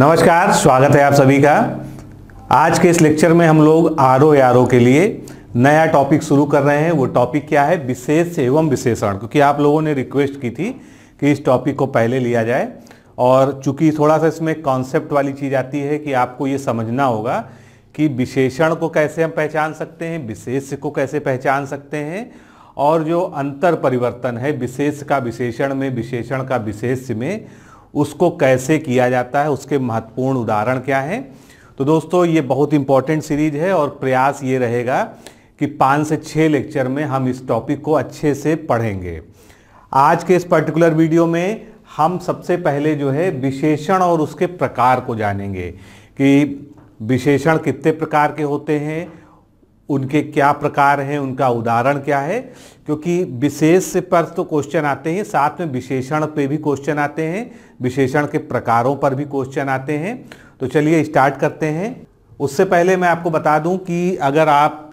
नमस्कार स्वागत है आप सभी का आज के इस लेक्चर में हम लोग आर ओ आर ओ के लिए नया टॉपिक शुरू कर रहे हैं वो टॉपिक क्या है विशेष एवं विशेषण क्योंकि आप लोगों ने रिक्वेस्ट की थी कि इस टॉपिक को पहले लिया जाए और चूंकि थोड़ा सा इसमें कॉन्सेप्ट वाली चीज़ आती है कि आपको ये समझना होगा कि विशेषण को कैसे हम पहचान सकते हैं विशेष को कैसे पहचान सकते हैं और जो अंतर परिवर्तन है विशेष का विशेषण में विशेषण का विशेष में उसको कैसे किया जाता है उसके महत्वपूर्ण उदाहरण क्या हैं तो दोस्तों ये बहुत इम्पॉर्टेंट सीरीज है और प्रयास ये रहेगा कि पाँच से छः लेक्चर में हम इस टॉपिक को अच्छे से पढ़ेंगे आज के इस पर्टिकुलर वीडियो में हम सबसे पहले जो है विशेषण और उसके प्रकार को जानेंगे कि विशेषण कितने प्रकार के होते हैं उनके क्या प्रकार हैं उनका उदाहरण क्या है क्योंकि विशेष पर तो क्वेश्चन आते हैं साथ में विशेषण पे भी क्वेश्चन आते हैं विशेषण के प्रकारों पर भी क्वेश्चन आते हैं तो चलिए स्टार्ट करते हैं उससे पहले मैं आपको बता दूं कि अगर आप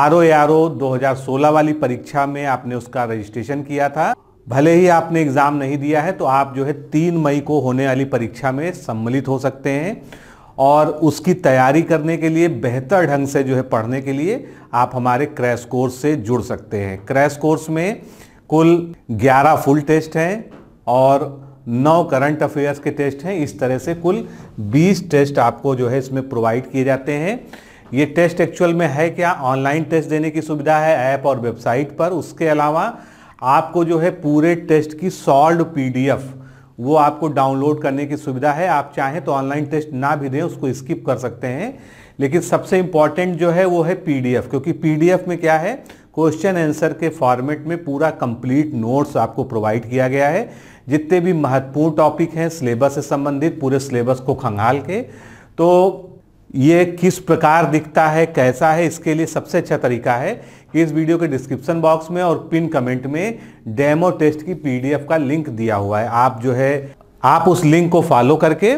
आर ओ आर ओ दो वाली परीक्षा में आपने उसका रजिस्ट्रेशन किया था भले ही आपने एग्ज़ाम नहीं दिया है तो आप जो है तीन मई को होने वाली परीक्षा में सम्मिलित हो सकते हैं और उसकी तैयारी करने के लिए बेहतर ढंग से जो है पढ़ने के लिए आप हमारे क्रैश कोर्स से जुड़ सकते हैं क्रैश कोर्स में कुल 11 फुल टेस्ट हैं और 9 करंट अफेयर्स के टेस्ट हैं इस तरह से कुल 20 टेस्ट आपको जो है इसमें प्रोवाइड किए जाते हैं ये टेस्ट एक्चुअल में है क्या ऑनलाइन टेस्ट देने की सुविधा है ऐप और वेबसाइट पर उसके अलावा आपको जो है पूरे टेस्ट की सॉल्व पी वो आपको डाउनलोड करने की सुविधा है आप चाहें तो ऑनलाइन टेस्ट ना भी दें उसको स्किप कर सकते हैं लेकिन सबसे इम्पॉर्टेंट जो है वो है पीडीएफ क्योंकि पीडीएफ में क्या है क्वेश्चन आंसर के फॉर्मेट में पूरा कंप्लीट नोट्स आपको प्रोवाइड किया गया है जितने भी महत्वपूर्ण टॉपिक हैं सिलेबस से संबंधित पूरे सिलेबस को खंगाल के तो ये किस प्रकार दिखता है कैसा है इसके लिए सबसे अच्छा तरीका है इस वीडियो के डिस्क्रिप्शन बॉक्स में और पिन कमेंट में डेमो टेस्ट की पीडीएफ का लिंक दिया हुआ है आप जो है आप उस लिंक को फॉलो करके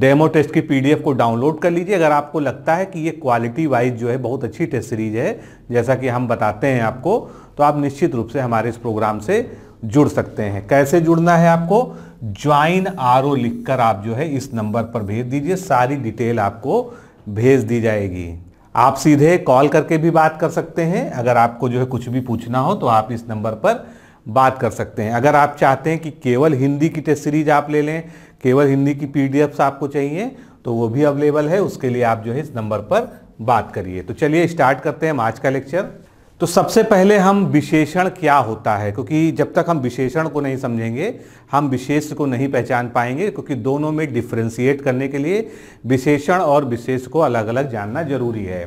डेमो टेस्ट की पीडीएफ को डाउनलोड कर लीजिए अगर आपको लगता है कि ये क्वालिटी वाइज जो है बहुत अच्छी टेस्ट सीरीज है जैसा कि हम बताते हैं आपको तो आप निश्चित रूप से हमारे इस प्रोग्राम से जुड़ सकते हैं कैसे जुड़ना है आपको ज्वाइन आर लिखकर आप जो है इस नंबर पर भेज दीजिए सारी डिटेल आपको भेज दी जाएगी आप सीधे कॉल करके भी बात कर सकते हैं अगर आपको जो है कुछ भी पूछना हो तो आप इस नंबर पर बात कर सकते हैं अगर आप चाहते हैं कि केवल हिंदी की टेस्ट सीरीज आप ले लें केवल हिंदी की पी आपको चाहिए तो वो भी अवेलेबल है उसके लिए आप जो है इस नंबर पर बात करिए तो चलिए स्टार्ट करते हैं हम आज का लेक्चर तो सबसे पहले हम विशेषण क्या होता है क्योंकि जब तक हम विशेषण को नहीं समझेंगे हम विशेष को नहीं पहचान पाएंगे क्योंकि दोनों में डिफ्रेंशिएट करने के लिए विशेषण और विशेष को अलग अलग जानना जरूरी है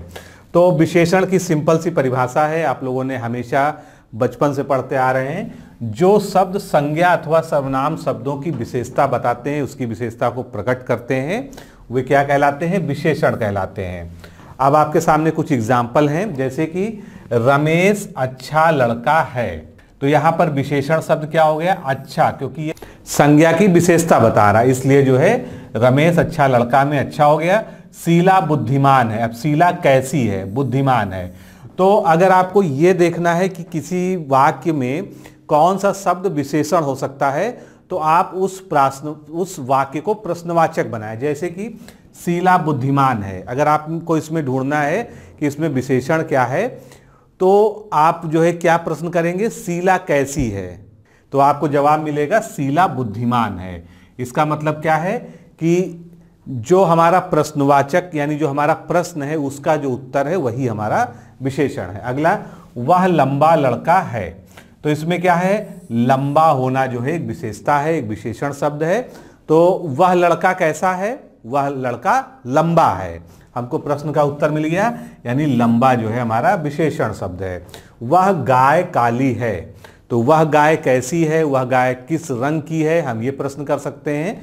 तो विशेषण की सिंपल सी परिभाषा है आप लोगों ने हमेशा बचपन से पढ़ते आ रहे हैं जो शब्द संज्ञा अथवा सर्वनाम शब्दों की विशेषता बताते हैं उसकी विशेषता को प्रकट करते हैं वे क्या कहलाते हैं विशेषण कहलाते हैं अब आपके सामने कुछ एग्जाम्पल हैं जैसे कि रमेश अच्छा लड़का है तो यहाँ पर विशेषण शब्द क्या हो गया अच्छा क्योंकि ये संज्ञा की विशेषता बता रहा है इसलिए जो है रमेश अच्छा लड़का में अच्छा हो गया शीला बुद्धिमान है अब शीला कैसी है बुद्धिमान है तो अगर आपको ये देखना है कि किसी वाक्य में कौन सा शब्द विशेषण हो सकता है तो आप उस प्रश्न उस वाक्य को प्रश्नवाचक बनाएं जैसे कि शीला बुद्धिमान है अगर आपको इसमें ढूंढना है कि इसमें विशेषण क्या है तो आप जो है क्या प्रश्न करेंगे सीला कैसी है तो आपको जवाब मिलेगा सीला बुद्धिमान है इसका मतलब क्या है कि जो हमारा प्रश्नवाचक यानी जो हमारा प्रश्न है उसका जो उत्तर है वही हमारा विशेषण है अगला वह लंबा लड़का है तो इसमें क्या है लंबा होना जो है एक विशेषता है एक विशेषण शब्द है तो वह लड़का कैसा है वह लड़का लंबा है हमको प्रश्न का उत्तर मिल गया यानी लंबा जो है हमारा विशेषण शब्द है वह गाय काली है तो वह गाय कैसी है वह गाय किस रंग की है हम ये प्रश्न कर सकते हैं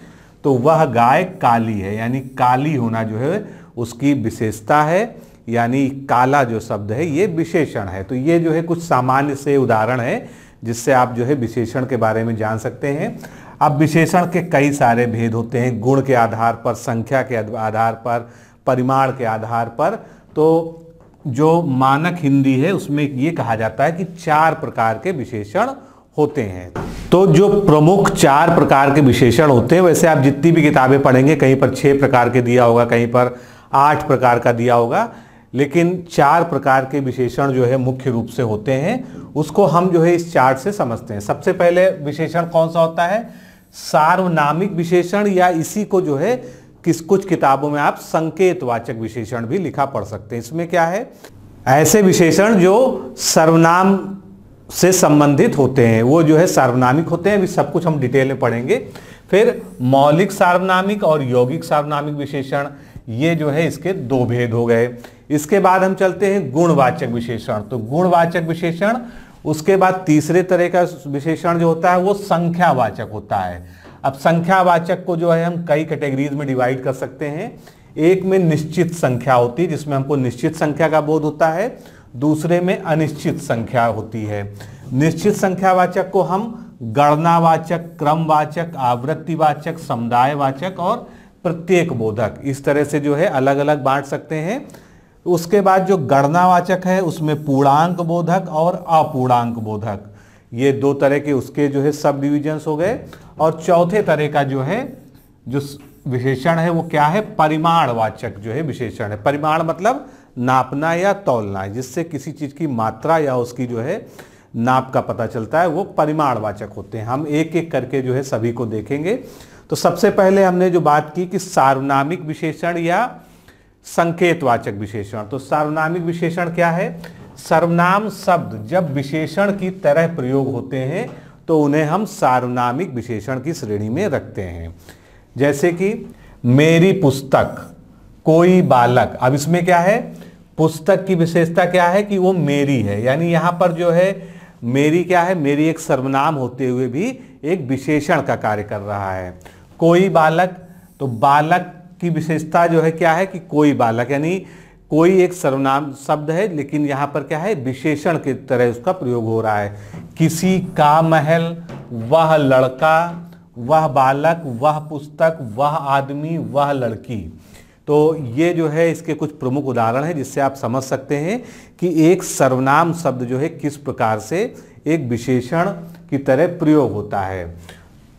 तो वह गाय काली है यानी काली होना जो है उसकी विशेषता है यानी काला जो शब्द है ये विशेषण है तो ये जो है कुछ सामान्य से उदाहरण है जिससे आप जो है विशेषण के बारे में जान सकते हैं अब विशेषण के कई सारे भेद होते हैं गुण के आधार पर संख्या के आधार पर परिमाण के आधार पर तो जो मानक हिंदी है उसमें ये कहा जाता है कि चार प्रकार के विशेषण होते हैं तो जो प्रमुख चार प्रकार के विशेषण होते हैं वैसे आप जितनी भी किताबें पढ़ेंगे कहीं पर छः प्रकार के दिया होगा कहीं पर आठ प्रकार का दिया होगा लेकिन चार प्रकार के विशेषण जो है मुख्य रूप से होते हैं उसको हम जो है इस चार्ट से समझते हैं सबसे पहले विशेषण कौन सा होता है सार्वनामिक विशेषण या इसी को जो है किस कुछ किताबों में आप संकेतवाचक विशेषण भी लिखा पढ़ सकते हैं इसमें क्या है ऐसे विशेषण जो सर्वनाम से संबंधित होते हैं वो जो है सार्वनामिक होते हैं अभी सब कुछ हम डिटेल में पढ़ेंगे फिर मौलिक सार्वनामिक और यौगिक सार्वनामिक विशेषण ये जो है इसके दो भेद हो गए इसके बाद हम चलते हैं गुणवाचक विशेषण तो गुणवाचक विशेषण उसके बाद तीसरे तरह का विशेषण जो होता है वो संख्यावाचक होता है अब संख्यावाचक को जो है हम कई कैटेगरीज में डिवाइड कर सकते हैं एक में निश्चित संख्या होती है जिसमें हमको निश्चित संख्या का बोध होता है दूसरे में अनिश्चित संख्या होती है निश्चित संख्यावाचक को हम गणनावाचक क्रमवाचक आवृत्तिवाचक समुदायवाचक और प्रत्येक बोधक इस तरह से जो है अलग अलग बांट सकते हैं उसके बाद जो गणनावाचक है उसमें पूर्णांक बोधक और अपूर्णांक बोधक ये दो तरह के उसके जो है सब डिविजन्स हो गए और चौथे तरह का जो है जो विशेषण है वो क्या है परिमाणवाचक जो है विशेषण है परिमाण मतलब नापना या तौलना जिससे किसी चीज़ की मात्रा या उसकी जो है नाप का पता चलता है वो परिमाणवाचक होते हैं हम एक एक करके जो है सभी को देखेंगे तो सबसे पहले हमने जो बात की कि सार्वनामिक विशेषण या संकेतवाचक विशेषण तो सार्वनामिक विशेषण क्या है सर्वनाम शब्द जब विशेषण की तरह प्रयोग होते हैं तो उन्हें हम सार्वनामिक विशेषण की श्रेणी में रखते हैं जैसे कि मेरी पुस्तक कोई बालक अब इसमें क्या है पुस्तक की विशेषता क्या है कि वो मेरी है यानी यहाँ पर जो है मेरी क्या है मेरी एक सर्वनाम होते हुए भी एक विशेषण का कार्य कर रहा है कोई बालक तो बालक की विशेषता जो है क्या है कि कोई बालक यानी कोई एक सर्वनाम शब्द है लेकिन यहाँ पर क्या है विशेषण के तरह उसका प्रयोग हो रहा है किसी का महल वह लड़का वह बालक वह पुस्तक वह आदमी वह लड़की तो ये जो है इसके कुछ प्रमुख उदाहरण है जिससे आप समझ सकते हैं कि एक सर्वनाम शब्द जो है किस प्रकार से एक विशेषण की तरह प्रयोग होता है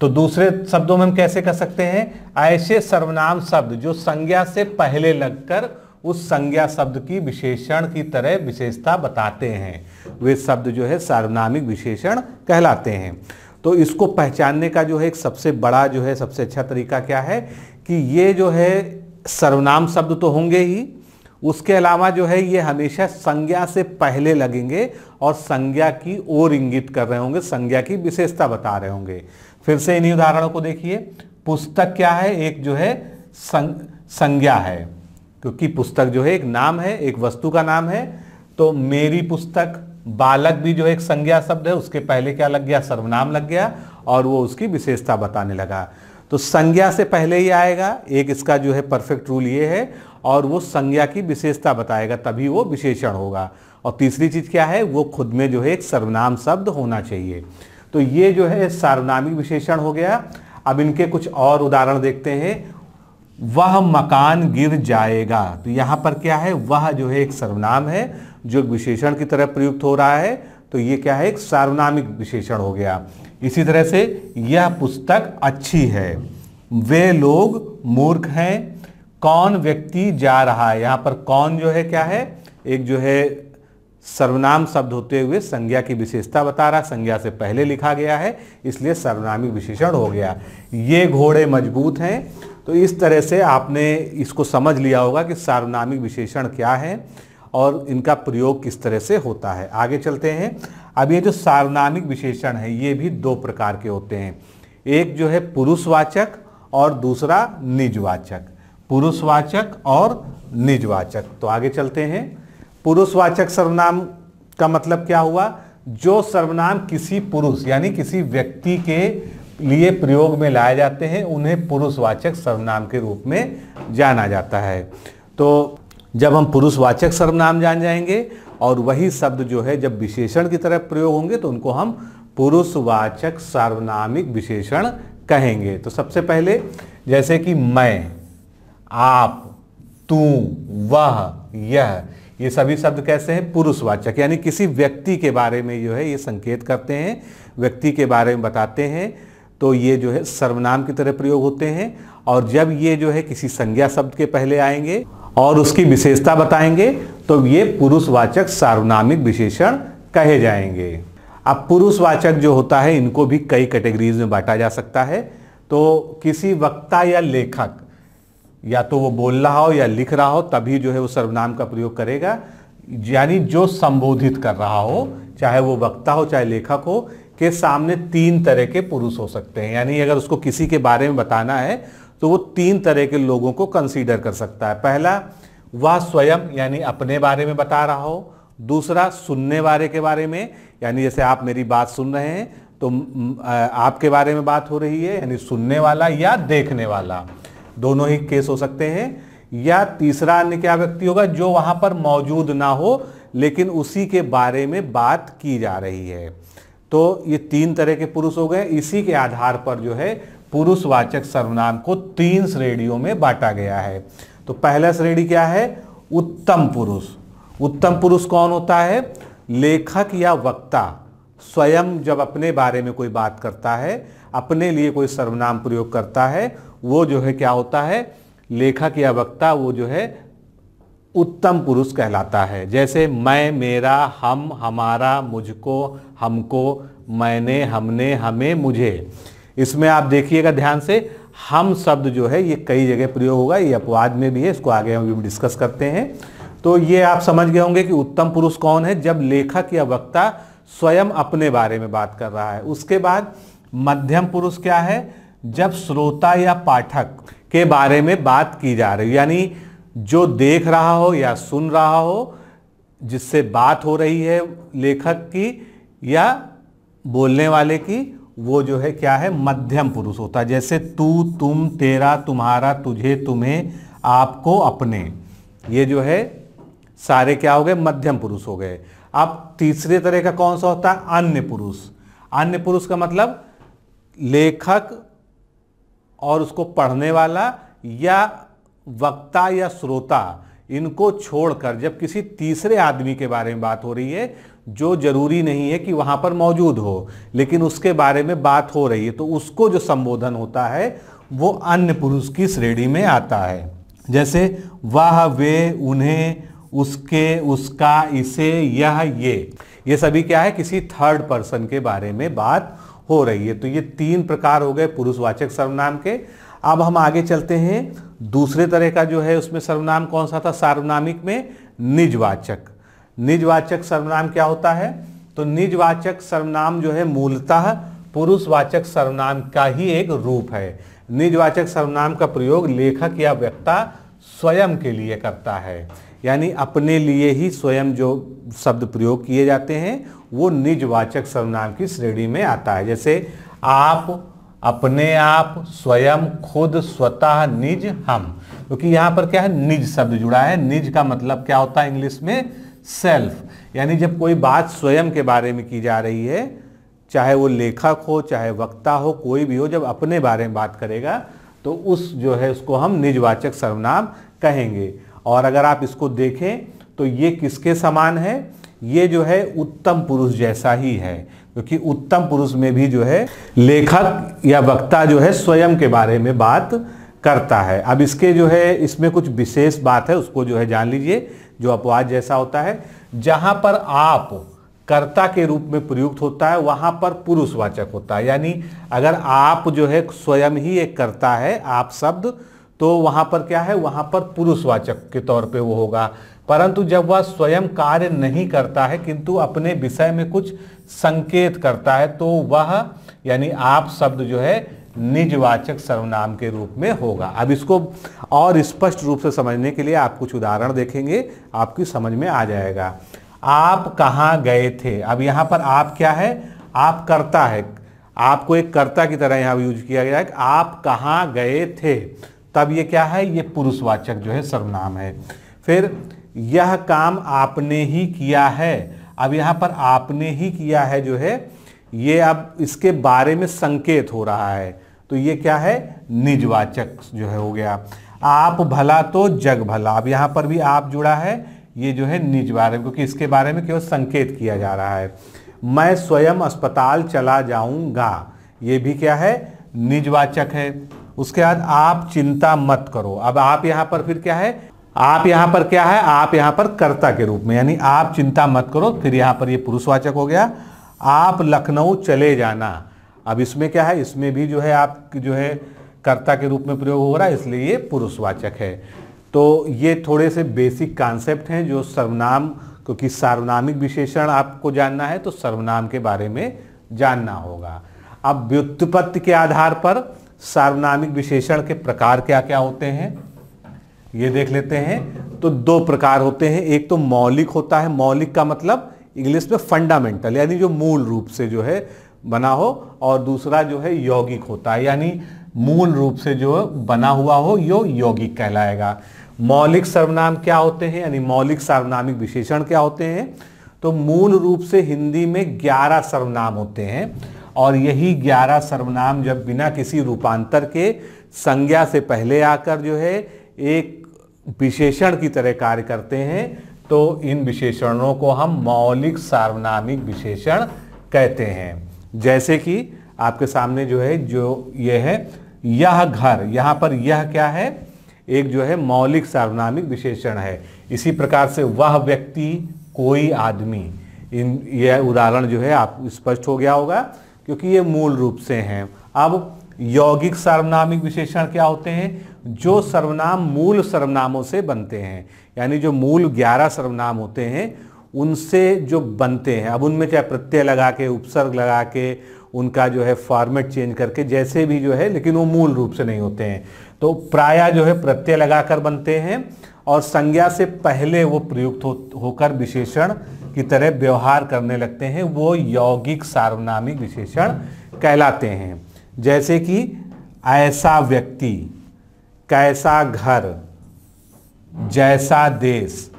तो दूसरे शब्दों में हम कैसे कह सकते हैं ऐसे सर्वनाम शब्द जो संज्ञा से पहले लगकर उस संज्ञा शब्द की विशेषण की तरह विशेषता बताते हैं वे शब्द जो है सार्वनामिक विशेषण कहलाते हैं तो इसको पहचानने का जो है एक सबसे बड़ा जो है सबसे अच्छा तरीका क्या है कि ये जो है सर्वनाम शब्द तो होंगे ही उसके अलावा जो है ये हमेशा संज्ञा से पहले लगेंगे और संज्ञा की ओर इंगित कर रहे होंगे संज्ञा की विशेषता बता रहे होंगे फिर से इन्हीं उदाहरणों को देखिए पुस्तक क्या है एक जो है संज्ञा है क्योंकि पुस्तक जो है एक नाम है एक वस्तु का नाम है तो मेरी पुस्तक बालक भी जो एक संज्ञा शब्द है उसके पहले क्या लग गया सर्वनाम लग गया और वो उसकी विशेषता बताने लगा तो संज्ञा से पहले ही आएगा एक इसका जो है परफेक्ट रूल ये है और वो संज्ञा की विशेषता बताएगा तभी वो विशेषण होगा और तीसरी चीज़ क्या है वो खुद में जो है एक सर्वनाम शब्द होना चाहिए तो ये जो है सार्वनामिक विशेषण हो गया अब इनके कुछ और उदाहरण देखते हैं वह मकान गिर जाएगा तो यहाँ पर क्या है वह जो है एक सर्वनाम है जो विशेषण की तरह प्रयुक्त हो रहा है तो ये क्या है एक सार्वनामिक विशेषण हो गया इसी तरह से यह पुस्तक अच्छी है वे लोग मूर्ख हैं कौन व्यक्ति जा रहा है यहाँ पर कौन जो है क्या है एक जो है सर्वनाम शब्द होते हुए संज्ञा की विशेषता बता रहा संज्ञा से पहले लिखा गया है इसलिए सर्वनामिक विशेषण हो गया ये घोड़े मजबूत हैं तो इस तरह से आपने इसको समझ लिया होगा कि सार्वनामिक विशेषण क्या है और इनका प्रयोग किस तरह से होता है आगे चलते हैं अब ये जो सार्वनामिक विशेषण है ये भी दो प्रकार के होते हैं एक जो है पुरुषवाचक और दूसरा निजवाचक पुरुषवाचक और निजवाचक तो आगे चलते हैं पुरुषवाचक सर्वनाम का मतलब क्या हुआ जो सर्वनाम किसी पुरुष यानी किसी व्यक्ति के लिए प्रयोग में लाए जाते हैं उन्हें पुरुषवाचक सर्वनाम के रूप में जाना जाता है तो जब हम पुरुषवाचक सर्वनाम जान जाएंगे और वही शब्द जो है जब विशेषण की तरह प्रयोग होंगे तो उनको हम पुरुषवाचक सार्वनामिक विशेषण कहेंगे तो सबसे पहले जैसे कि मैं आप तू वह यह ये सभी शब्द कैसे हैं पुरुषवाचक यानी किसी व्यक्ति के बारे में जो है ये संकेत करते हैं व्यक्ति के बारे में बताते हैं तो ये जो है सर्वनाम की तरह प्रयोग होते हैं और जब ये जो है किसी संज्ञा शब्द के पहले आएंगे और उसकी विशेषता बताएंगे तो ये पुरुषवाचक सार्वनामिक विशेषण कहे जाएंगे अब पुरुषवाचक जो होता है इनको भी कई कैटेगरीज में बांटा जा सकता है तो किसी वक्ता या लेखक या तो वो बोल रहा हो या लिख रहा हो तभी जो है वो सर्वनाम का प्रयोग करेगा यानी जो संबोधित कर रहा हो चाहे वो वक्ता हो चाहे लेखक हो के सामने तीन तरह के पुरुष हो सकते हैं यानी अगर उसको किसी के बारे में बताना है तो वो तीन तरह के लोगों को कंसीडर कर सकता है पहला वह स्वयं यानी अपने बारे में बता रहा हो दूसरा सुनने वाले के बारे में यानी जैसे आप मेरी बात सुन रहे हैं तो आपके बारे में बात हो रही है यानी सुनने वाला या देखने वाला दोनों ही केस हो सकते हैं या तीसरा अन्य क्या व्यक्ति होगा जो वहां पर मौजूद ना हो लेकिन उसी के बारे में बात की जा रही है तो ये तीन तरह के पुरुष हो गए इसी के आधार पर जो है पुरुषवाचक सर्वनाम को तीन श्रेणियों में बांटा गया है तो पहला श्रेणी क्या है उत्तम पुरुष उत्तम पुरुष कौन होता है लेखक या वक्ता स्वयं जब अपने बारे में कोई बात करता है अपने लिए कोई सर्वनाम प्रयोग करता है वो जो है क्या होता है लेखक या वक्ता वो जो है उत्तम पुरुष कहलाता है जैसे मैं मेरा हम हमारा मुझको हमको मैंने हमने हमें मुझे इसमें आप देखिएगा ध्यान से हम शब्द जो है ये कई जगह प्रयोग होगा ये अपवाद में भी है इसको आगे हम डिस्कस करते हैं तो ये आप समझ गए होंगे कि उत्तम पुरुष कौन है जब लेखक या वक्ता स्वयं अपने बारे में बात कर रहा है उसके बाद मध्यम पुरुष क्या है जब श्रोता या पाठक के बारे में बात की जा रही यानी जो देख रहा हो या सुन रहा हो जिससे बात हो रही है लेखक की या बोलने वाले की वो जो है क्या है मध्यम पुरुष होता है जैसे तू तुम तेरा तुम्हारा तुझे तुम्हें आपको अपने ये जो है सारे क्या हो गए मध्यम पुरुष हो गए अब तीसरे तरह का कौन सा होता है अन्य पुरुष अन्य पुरुष का मतलब लेखक और उसको पढ़ने वाला या वक्ता या श्रोता इनको छोड़कर जब किसी तीसरे आदमी के बारे में बात हो रही है जो जरूरी नहीं है कि वहां पर मौजूद हो लेकिन उसके बारे में बात हो रही है तो उसको जो संबोधन होता है वो अन्य पुरुष की श्रेणी में आता है जैसे वह वे उन्हें उसके उसका इसे यह ये ये सभी क्या है किसी थर्ड पर्सन के बारे में बात हो रही है तो ये तीन प्रकार हो गए पुरुषवाचक सर्वनाम के अब हम आगे चलते हैं दूसरे तरह का जो है उसमें सर्वनाम कौन सा था सार्वनामिक में निजवाचक निजवाचक सर्वनाम क्या होता है तो निजवाचक सर्वनाम जो है मूलतः पुरुषवाचक सर्वनाम का ही एक रूप है निजवाचक सर्वनाम का प्रयोग लेखक या व्यक्ता स्वयं के लिए करता है यानी अपने लिए ही स्वयं जो शब्द प्रयोग किए जाते हैं वो निजवाचक सर्वनाम की श्रेणी में आता है जैसे आप अपने आप स्वयं खुद स्वतः निज हम क्योंकि तो यहाँ पर क्या है निज शब्द जुड़ा है निज का मतलब क्या होता है इंग्लिश में सेल्फ यानी जब कोई बात स्वयं के बारे में की जा रही है चाहे वो लेखक हो चाहे वक्ता हो कोई भी हो जब अपने बारे में बात करेगा तो उस जो है उसको हम निजवाचक सर्वनाम कहेंगे और अगर आप इसको देखें तो ये किसके समान है ये जो है उत्तम पुरुष जैसा ही है क्योंकि तो उत्तम पुरुष में भी जो है लेखक या वक्ता जो है स्वयं के बारे में बात करता है अब इसके जो है इसमें कुछ विशेष बात है उसको जो है जान लीजिए जो अपवाद जैसा होता है जहाँ पर आप कर्ता के रूप में प्रयुक्त होता है वहाँ पर पुरुषवाचक होता है यानी अगर आप जो है स्वयं ही एक कर्ता है आप शब्द तो वहाँ पर क्या है वहाँ पर पुरुषवाचक के तौर पे वो होगा परंतु जब वह स्वयं कार्य नहीं करता है किंतु अपने विषय में कुछ संकेत करता है तो वह यानी आप शब्द जो है निजवाचक सर्वनाम के रूप में होगा अब इसको और स्पष्ट रूप से समझने के लिए आप कुछ उदाहरण देखेंगे आपकी समझ में आ जाएगा आप कहाँ गए थे अब यहाँ पर आप क्या है आप करता है आपको एक कर्ता की तरह यहाँ यूज किया गया है आप कहाँ गए थे तब ये क्या है ये पुरुषवाचक जो है सर्वनाम है फिर यह काम आपने ही किया है अब यहाँ पर आपने ही किया है जो है ये अब इसके बारे में संकेत हो रहा है तो ये क्या है निजवाचक जो है हो गया आप भला तो जग भला अब यहाँ पर भी आप जुड़ा है ये जो है निज बारे क्योंकि इसके बारे में केवल संकेत किया जा रहा है मैं स्वयं अस्पताल चला जाऊंगा ये भी क्या है निजवाचक है उसके बाद आप चिंता मत करो अब आप यहाँ पर फिर क्या है आप यहां पर क्या है आप यहां पर कर्ता के रूप में यानी आप चिंता मत करो फिर यहां पर ये यह पुरुषवाचक हो गया आप लखनऊ चले जाना अब इसमें क्या है इसमें भी जो है आप जो है कर्ता के रूप में प्रयोग हो रहा है इसलिए ये पुरुषवाचक है तो ये थोड़े से बेसिक कॉन्सेप्ट हैं जो सर्वनाम क्योंकि सार्वनामिक विशेषण आपको जानना है तो सर्वनाम के बारे में जानना होगा अब व्युत्पत्ति के आधार पर सार्वनामिक विशेषण के प्रकार क्या क्या होते हैं ये देख लेते हैं तो दो प्रकार होते हैं एक तो मौलिक होता है मौलिक का मतलब इंग्लिश में फंडामेंटल यानी जो मूल रूप से जो है बना हो और दूसरा जो है यौगिक होता है यानी मूल रूप से जो बना हुआ हो यो यौगिक कहलाएगा मौलिक सर्वनाम क्या होते हैं यानी मौलिक सार्वनामिक विशेषण क्या होते हैं तो मूल रूप से हिंदी में 11 सर्वनाम होते हैं और यही 11 सर्वनाम जब बिना किसी रूपांतर के संज्ञा से पहले आकर जो है एक विशेषण की तरह कार्य करते हैं तो इन विशेषणों को हम मौलिक सार्वनामिक विशेषण कहते हैं जैसे कि आपके सामने जो है जो ये है यह घर यहाँ पर यह क्या है एक जो है मौलिक सार्वनामिक विशेषण है इसी प्रकार से वह व्यक्ति कोई आदमी इन यह उदाहरण जो है आप स्पष्ट हो गया होगा क्योंकि ये मूल रूप से हैं अब यौगिक सर्वनामिक विशेषण क्या होते हैं जो सर्वनाम मूल सर्वनामों से बनते हैं यानी जो मूल ग्यारह सर्वनाम होते हैं उनसे जो बनते हैं अब उनमें चाहे प्रत्यय लगा के उपसर्ग लगा के उनका जो है फॉर्मेट चेंज करके जैसे भी जो है लेकिन वो मूल रूप से नहीं होते हैं तो प्राय जो है प्रत्यय लगाकर बनते हैं और संज्ञा से पहले वो प्रयुक्त हो, होकर विशेषण की तरह व्यवहार करने लगते हैं वो यौगिक सार्वनामिक विशेषण कहलाते हैं जैसे कि ऐसा व्यक्ति कैसा घर जैसा देश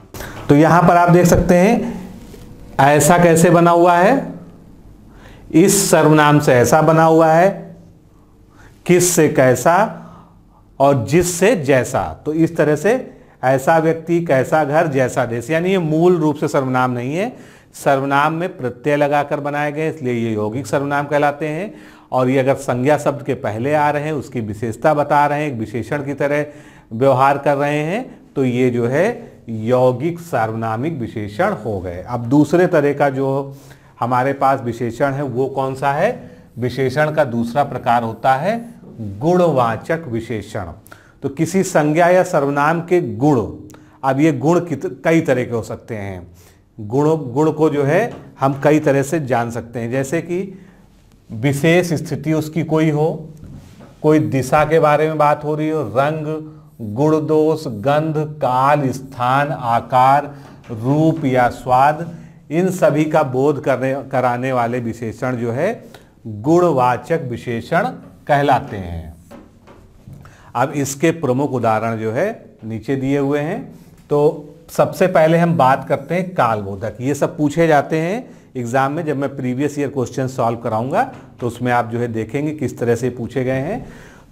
तो यहां पर आप देख सकते हैं ऐसा कैसे बना हुआ है इस सर्वनाम से ऐसा बना हुआ है किस से कैसा और जिस से जैसा तो इस तरह से ऐसा व्यक्ति कैसा घर जैसा देश यानी ये मूल रूप से सर्वनाम नहीं है सर्वनाम में प्रत्यय लगाकर बनाए गए इसलिए ये यौगिक सर्वनाम कहलाते हैं और ये अगर संज्ञा शब्द के पहले आ रहे हैं उसकी विशेषता बता रहे हैं एक विशेषण की तरह व्यवहार कर रहे हैं तो ये जो है यौगिक सार्वनामिक विशेषण हो गए अब दूसरे तरह का जो हमारे पास विशेषण है वो कौन सा है विशेषण का दूसरा प्रकार होता है गुणवाचक विशेषण तो किसी संज्ञा या सर्वनाम के गुण अब ये गुण कई तरह के हो सकते हैं गुण गुण को जो है हम कई तरह से जान सकते हैं जैसे कि विशेष स्थिति उसकी कोई हो कोई दिशा के बारे में बात हो रही हो रंग गुण दोष गंध काल स्थान आकार रूप या स्वाद इन सभी का बोध करने कराने वाले विशेषण जो है गुणवाचक विशेषण कहलाते हैं अब इसके प्रमुख उदाहरण जो है नीचे दिए हुए हैं तो सबसे पहले हम बात करते हैं कालबोधक ये सब पूछे जाते हैं एग्ज़ाम में जब मैं प्रीवियस ईयर क्वेश्चन सॉल्व कराऊंगा तो उसमें आप जो है देखेंगे किस तरह से पूछे गए हैं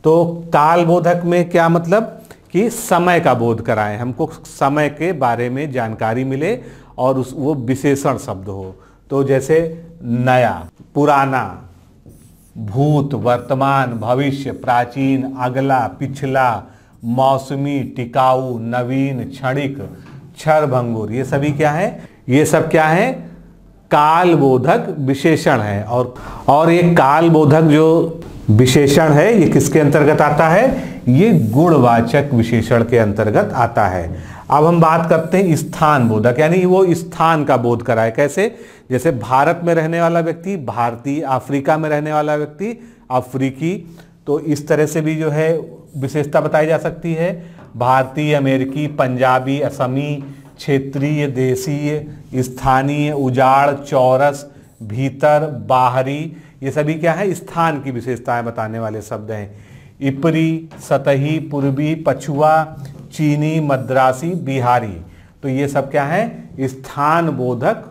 तो काल बोधक में क्या मतलब कि समय का बोध कराएं हमको समय के बारे में जानकारी मिले और उस वो विशेषण शब्द हो तो जैसे नया पुराना भूत वर्तमान भविष्य प्राचीन अगला पिछला मौसमी टिकाऊ नवीन क्षणिक क्षर भंगुर ये सभी क्या है ये सब क्या है कालबोधक विशेषण है और और ये कालबोधक जो विशेषण है ये किसके अंतर्गत आता है ये गुणवाचक विशेषण के अंतर्गत आता है अब हम बात करते हैं स्थान बोधक यानी वो स्थान का बोध कराए कैसे जैसे भारत में रहने वाला व्यक्ति भारतीय अफ्रीका में रहने वाला व्यक्ति अफ्रीकी तो इस तरह से भी जो है विशेषता बताई जा सकती है भारतीय अमेरिकी पंजाबी असमी क्षेत्रीय देशीय स्थानीय उजाड़ चौरस भीतर बाहरी ये सभी क्या है स्थान की विशेषताएं बताने वाले शब्द हैं इपरी सतही पूर्वी पछुआ चीनी मद्रासी बिहारी तो ये सब क्या है स्थान बोधक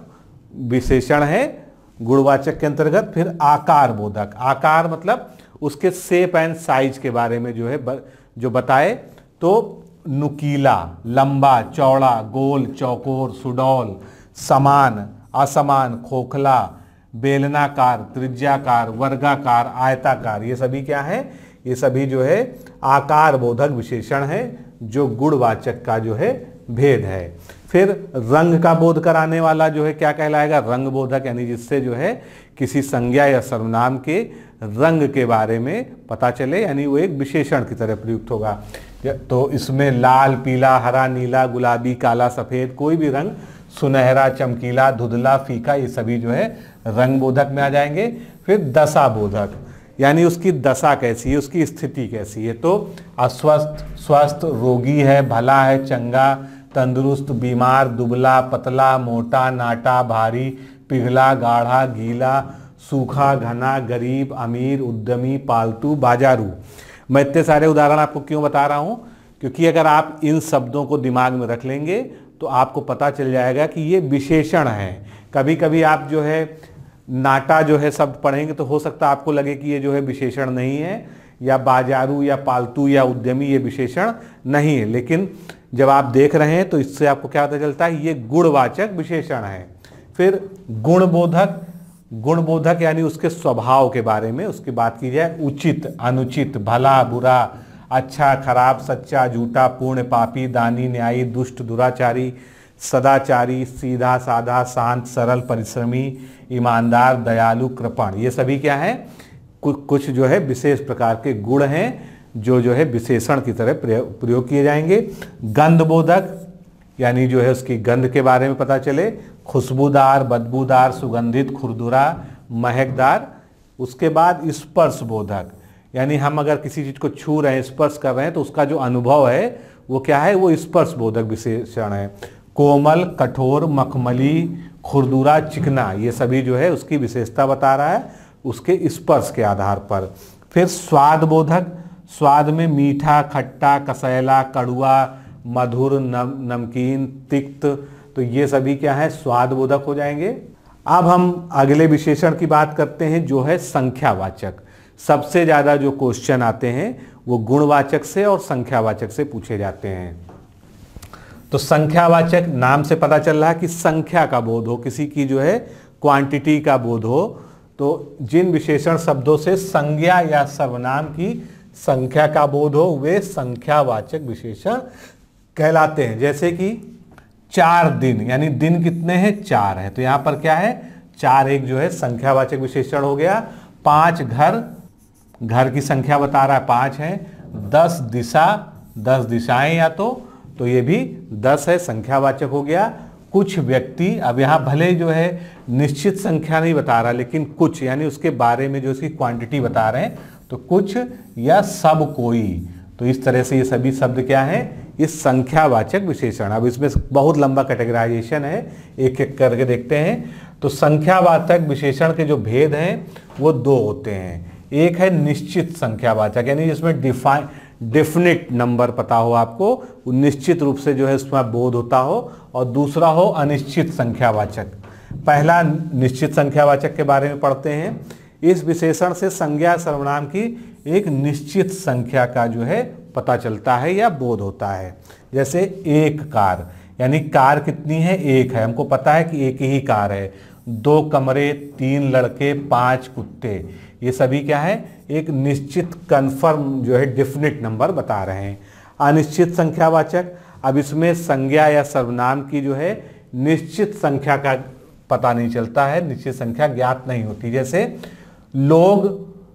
विशेषण है गुणवाचक के अंतर्गत फिर आकार बोधक आकार मतलब उसके सेप एंड साइज के बारे में जो है जो बताए तो नुकीला लंबा चौड़ा गोल चौकोर सुडौल समान असमान खोखला बेलनाकार त्रिज्याकार वर्गाकार आयताकार ये सभी क्या है ये सभी जो है आकार बोधक विशेषण है जो गुणवाचक का जो है भेद है फिर रंग का बोध कराने वाला जो है क्या कहलाएगा रंग बोधक यानी जिससे जो है किसी संज्ञा या सर्वनाम के रंग के बारे में पता चले यानी वो एक विशेषण की तरह प्रयुक्त होगा तो इसमें लाल पीला हरा नीला गुलाबी काला सफ़ेद कोई भी रंग सुनहरा चमकीला धुधला फीका ये सभी जो है रंग बोधक में आ जाएंगे फिर दशा बोधक यानी उसकी दशा कैसी है उसकी स्थिति कैसी है तो अस्वस्थ स्वस्थ रोगी है भला है चंगा तंदुरुस्त बीमार दुबला पतला मोटा नाटा भारी पिघला गाढ़ा गीला सूखा घना गरीब अमीर उद्यमी पालतू बाजारू मैं इतने सारे उदाहरण आपको क्यों बता रहा हूँ क्योंकि अगर आप इन शब्दों को दिमाग में रख लेंगे तो आपको पता चल जाएगा कि ये विशेषण है कभी कभी आप जो है नाटा जो है शब्द पढ़ेंगे तो हो सकता है आपको लगे कि ये जो है विशेषण नहीं है या बाजारू या पालतू या उद्यमी ये विशेषण नहीं है लेकिन जब आप देख रहे हैं तो इससे आपको क्या पता चलता है ये गुणवाचक विशेषण है फिर गुणबोधक गुणबोधक यानी उसके स्वभाव के बारे में उसकी बात की जाए उचित अनुचित भला बुरा अच्छा खराब सच्चा झूठा पूर्ण पापी दानी न्यायी दुष्ट दुराचारी सदाचारी सीधा साधा शांत सरल परिश्रमी ईमानदार दयालु कृपण ये सभी क्या हैं कुछ जो है विशेष प्रकार के गुण हैं जो जो है विशेषण की तरह प्रयोग किए जाएंगे गंधबोधक यानी जो है उसकी गंध के बारे में पता चले खुशबूदार बदबूदार सुगंधित खुरदुरा महकदार उसके बाद स्पर्श बोधक यानी हम अगर किसी चीज़ को छू रहे हैं स्पर्श कर रहे हैं तो उसका जो अनुभव है वो क्या है वो स्पर्श बोधक विशेषण है कोमल कठोर मखमली खुरदुरा चिकना ये सभी जो है उसकी विशेषता बता रहा है उसके स्पर्श के आधार पर फिर स्वाद बोधक स्वाद में मीठा खट्टा कसैला कड़ुआ मधुर नम नमकीन तिक्त तो ये सभी क्या है स्वादबोधक हो जाएंगे अब हम अगले विशेषण की बात करते हैं जो है संख्यावाचक सबसे ज़्यादा जो क्वेश्चन आते हैं वो गुणवाचक से और संख्यावाचक से पूछे जाते हैं तो संख्यावाचक नाम से पता चल रहा है कि संख्या का बोध हो किसी की जो है क्वांटिटी का बोध हो तो जिन विशेषण शब्दों से संज्ञा या सर्वनाम की संख्या का बोध हो वे संख्यावाचक विशेषण कहलाते हैं जैसे कि चार दिन यानी दिन कितने हैं चार हैं तो यहाँ पर क्या है चार एक जो है संख्यावाचक विशेषण हो गया पांच घर घर की संख्या बता रहा है पांच है दस दिशा दस दिशाएं या तो तो ये भी दस है संख्यावाचक हो गया कुछ व्यक्ति अब यहाँ भले जो है निश्चित संख्या नहीं बता रहा लेकिन कुछ यानी उसके बारे में जो उसकी क्वांटिटी बता रहे हैं तो कुछ या सब कोई तो इस तरह से ये सभी शब्द क्या है ये संख्यावाचक विशेषण अब इसमें बहुत लंबा कैटेगराइजेशन है एक एक करके देखते हैं तो संख्यावाचक विशेषण के जो भेद हैं वो दो होते हैं एक है निश्चित संख्यावाचक यानी जिसमें डिफाइन डेफिनेट नंबर पता हो आपको निश्चित रूप से जो है उसमें बोध होता हो और दूसरा हो अनिश्चित संख्यावाचक पहला निश्चित संख्यावाचक के बारे में पढ़ते हैं इस विशेषण से संज्ञा सर्वनाम की एक निश्चित संख्या का जो है पता चलता है या बोध होता है जैसे एक कार यानी कार कितनी है एक है हमको पता है कि एक ही कार है दो कमरे तीन लड़के पांच कुत्ते ये सभी क्या है एक निश्चित कन्फर्म जो है डिफिनिट नंबर बता रहे हैं अनिश्चित संख्यावाचक अब इसमें संज्ञा या सर्वनाम की जो है निश्चित संख्या का पता नहीं चलता है निश्चित संख्या ज्ञात नहीं होती जैसे लोग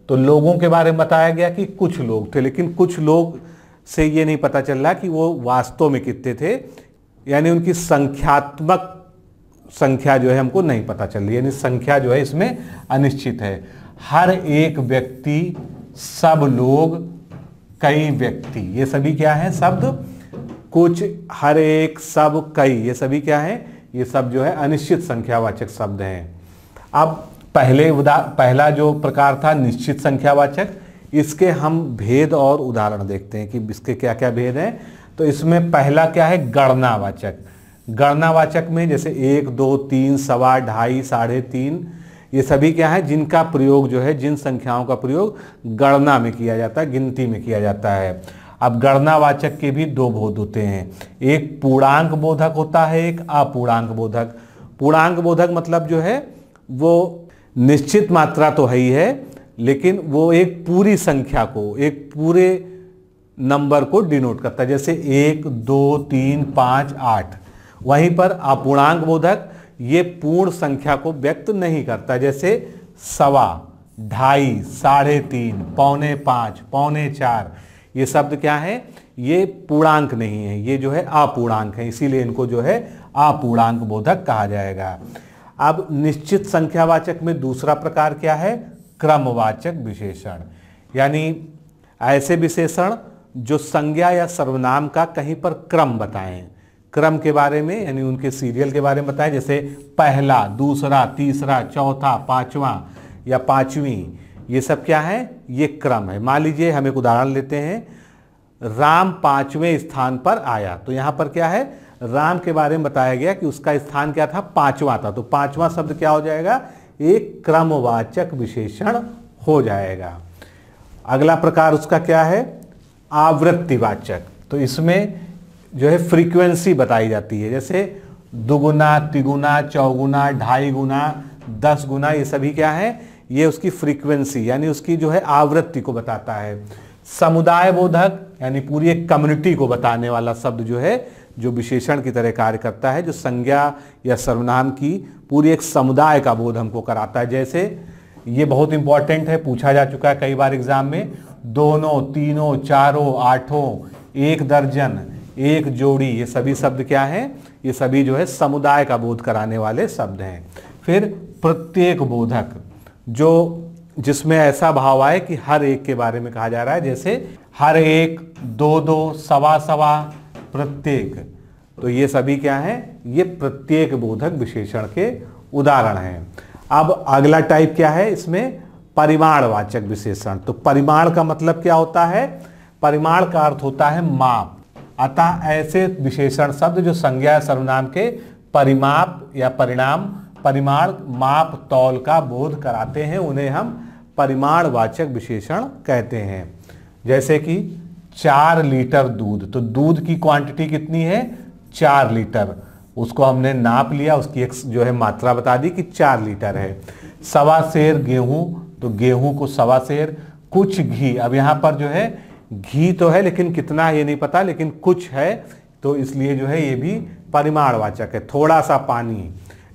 तो लोगों के बारे में बताया गया कि कुछ लोग थे लेकिन कुछ लोग से ये नहीं पता चल रहा कि वो वास्तव में कितने थे यानी उनकी संख्यात्मक संख्या जो है हमको नहीं पता चल रही यानी संख्या जो है इसमें अनिश्चित है हर एक व्यक्ति सब लोग कई व्यक्ति ये सभी क्या है शब्द कुछ हर एक सब कई ये सभी क्या है ये सब जो है अनिश्चित संख्यावाचक शब्द हैं अब पहले पहला जो प्रकार था निश्चित संख्यावाचक इसके हम भेद और उदाहरण देखते हैं कि इसके क्या क्या भेद हैं तो इसमें पहला क्या है गणनावाचक गणनावाचक में जैसे एक दो तीन सवा ढाई साढ़े तीन ये सभी क्या है जिनका प्रयोग जो है जिन संख्याओं का प्रयोग गणना में किया जाता है गिनती में किया जाता है अब गणनावाचक के भी दो बोध होते हैं एक पूर्णांक बोधक होता है एक अपूर्णांक बोधक पूर्णांक बोधक मतलब जो है वो निश्चित मात्रा तो है ही है लेकिन वो एक पूरी संख्या को एक पूरे नंबर को डिनोट करता है जैसे एक दो तीन पाँच आठ वहीं पर अपूर्णांक बोधक ये पूर्ण संख्या को व्यक्त नहीं करता जैसे सवा ढाई साढ़े तीन पौने पाँच पौने चार ये शब्द क्या है ये पूर्णांक नहीं है ये जो है अपूर्णांक है इसीलिए इनको जो है अपूर्णांक बोधक कहा जाएगा अब निश्चित संख्यावाचक में दूसरा प्रकार क्या है क्रमवाचक विशेषण यानी ऐसे विशेषण जो संज्ञा या सर्वनाम का कहीं पर क्रम बताएं क्रम के बारे में यानी उनके सीरियल के बारे में बताएं जैसे पहला दूसरा तीसरा चौथा पांचवा या पांचवी ये सब क्या है ये क्रम है मान लीजिए हम एक उदाहरण लेते हैं राम पांचवें स्थान पर आया तो यहां पर क्या है राम के बारे में बताया गया कि उसका स्थान क्या था पांचवा था तो पांचवा शब्द क्या हो जाएगा एक क्रमवाचक विशेषण हो जाएगा अगला प्रकार उसका क्या है आवृत्तिवाचक तो इसमें जो है फ्रीक्वेंसी बताई जाती है जैसे दुगुना तिगुना चौगुना ढाई गुना दस गुना ये सभी क्या है ये उसकी फ्रीक्वेंसी यानी उसकी जो है आवृत्ति को बताता है समुदाय बोधक यानी पूरी एक कम्युनिटी को बताने वाला शब्द जो है जो विशेषण की तरह कार्य करता है जो संज्ञा या सर्वनाम की पूरी एक समुदाय का बोध हमको कराता है जैसे ये बहुत इंपॉर्टेंट है पूछा जा चुका है कई बार एग्जाम में दोनों तीनों चारों आठों एक दर्जन एक जोड़ी ये सभी शब्द क्या हैं ये सभी जो है समुदाय का बोध कराने वाले शब्द हैं फिर प्रत्येक बोधक जो जिसमें ऐसा भाव आए कि हर एक के बारे में कहा जा रहा है जैसे हर एक दो दो सवा सवा प्रत्येक तो ये सभी क्या है ये प्रत्येक बोधक विशेषण के उदाहरण हैं अब अगला टाइप क्या है इसमें परिमाणवाचक विशेषण तो परिमाण का मतलब क्या होता है परिमाण का अर्थ होता है माप अतः ऐसे विशेषण शब्द जो संज्ञा सर्वनाम के परिमाप या परिणाम परिमाण माप तौल का बोध कराते हैं उन्हें हम परिमाणवाचक विशेषण कहते हैं जैसे कि चार लीटर दूध तो दूध की क्वांटिटी कितनी है चार लीटर उसको हमने नाप लिया उसकी एक जो है मात्रा बता दी कि चार लीटर है सवा शेर गेहूं तो गेहूं को सवा शेर कुछ घी अब यहाँ पर जो है घी तो है लेकिन कितना ये नहीं पता लेकिन कुछ है तो इसलिए जो है ये भी परिमाणवाचक है थोड़ा सा पानी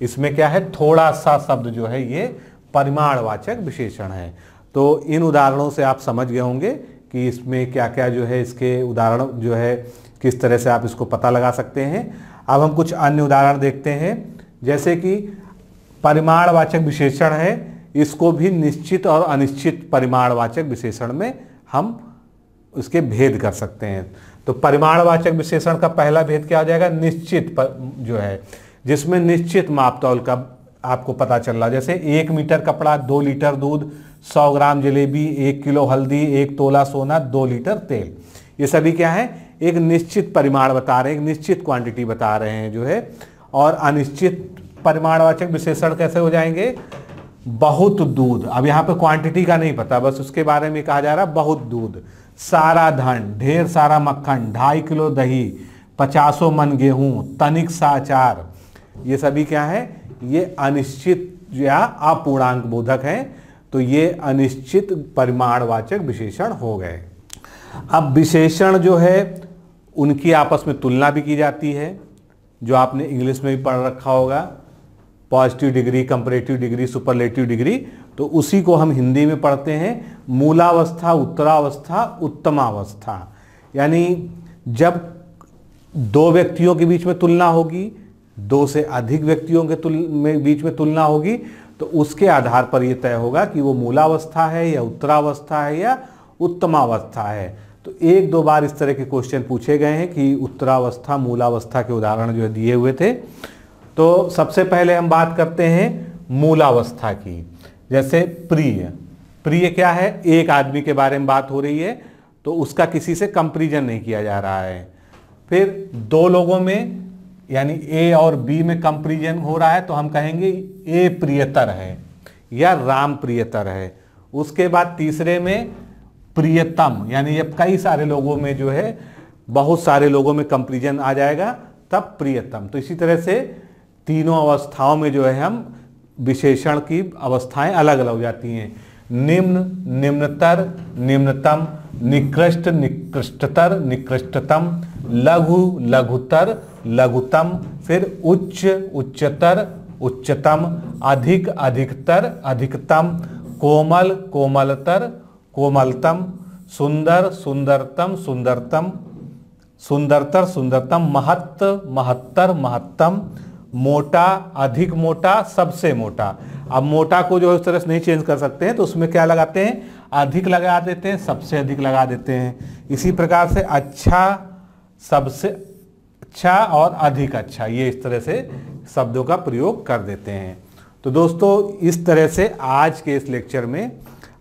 इसमें क्या है थोड़ा सा शब्द जो है ये परिमाणवाचक विशेषण है तो इन उदाहरणों से आप समझ गए होंगे कि इसमें क्या क्या जो है इसके उदाहरण जो है किस तरह से आप इसको पता लगा सकते हैं अब हम कुछ अन्य उदाहरण देखते हैं जैसे कि परिमाणवाचक विशेषण है इसको भी निश्चित और अनिश्चित परिमाणवाचक विशेषण में हम उसके भेद कर सकते हैं तो परिमाणवाचक विशेषण का पहला भेद क्या हो जाएगा निश्चित पर, जो है जिसमें निश्चित मापतौल का आपको पता चल रहा जैसे एक मीटर कपड़ा दो लीटर दूध सौ ग्राम जलेबी एक किलो हल्दी एक तोला सोना दो लीटर तेल ये सभी क्या है एक निश्चित परिमाण बता रहे हैं एक निश्चित क्वांटिटी बता रहे हैं जो है और अनिश्चित परिमाणवाचक विशेषण कैसे हो जाएंगे बहुत दूध अब यहाँ पे क्वांटिटी का नहीं पता बस उसके बारे में कहा जा रहा बहुत दूध सारा धन ढेर सारा मक्खन ढाई किलो दही पचासों मन गेहूं तनिक साचार ये सभी क्या है ये अनिश्चित या अपूर्णांक बोधक हैं तो ये अनिश्चित परिमाणवाचक विशेषण हो गए अब विशेषण जो है उनकी आपस में तुलना भी की जाती है जो आपने इंग्लिश में भी पढ़ रखा होगा positive degree comparative degree superlative degree तो उसी को हम हिंदी में पढ़ते हैं मूलावस्था उत्तरावस्था उत्तमावस्था यानी जब दो व्यक्तियों के बीच में तुलना होगी दो से अधिक व्यक्तियों के तुल में बीच में तुलना होगी तो उसके आधार पर यह तय होगा कि वो मूलावस्था है या उत्तरावस्था है या उत्तमावस्था है तो एक दो बार इस तरह के क्वेश्चन पूछे गए हैं कि उत्तरावस्था मूलावस्था के उदाहरण जो है दिए हुए थे तो सबसे पहले हम बात करते हैं मूलावस्था की जैसे प्रिय प्रिय क्या है एक आदमी के बारे में बात हो रही है तो उसका किसी से कंपेरिजन नहीं किया जा रहा है फिर दो लोगों में यानी ए और बी में कंपेरिजन हो रहा है तो हम कहेंगे ए प्रियतर है या राम प्रियतर है उसके बाद तीसरे में प्रियतम यानी जब कई सारे लोगों में जो है बहुत सारे लोगों में कंपेरिजन आ जाएगा तब प्रियतम तो इसी तरह से तीनों अवस्थाओं में जो है हम विशेषण की अवस्थाएं अलग अलग हो जाती हैं निम्न निम्नतर निम्नतम निकृष्ट निकृष्टतर निकृष्टतम लघु लघुतर लघुतम फिर उच्च उच्चतर उच्चतम अधिक अधिकतर अधिकतम कोमल कोमलतर कोमलतम सुंदर सुंदरतम सुंदरतम सुंदरतर सुंदरतम महत्व महत्तर महत्तम मोटा अधिक मोटा सबसे मोटा अब मोटा को जो है उस तरह से नहीं चेंज कर सकते हैं तो उसमें क्या लगाते हैं अधिक लगा देते हैं सबसे अधिक लगा देते हैं इसी प्रकार से अच्छा सबसे अच्छा और अधिक अच्छा ये इस तरह से शब्दों का प्रयोग कर देते हैं तो दोस्तों इस तरह से आज के इस लेक्चर में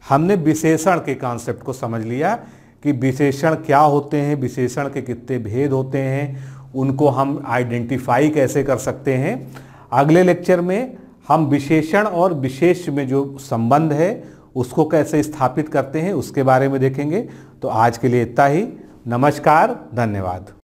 हमने विशेषण के कॉन्सेप्ट को समझ लिया कि विशेषण क्या होते हैं विशेषण के कितने भेद होते हैं उनको हम आइडेंटिफाई कैसे कर सकते हैं अगले लेक्चर में हम विशेषण और विशेष में जो संबंध है उसको कैसे स्थापित करते हैं उसके बारे में देखेंगे तो आज के लिए इतना ही नमस्कार धन्यवाद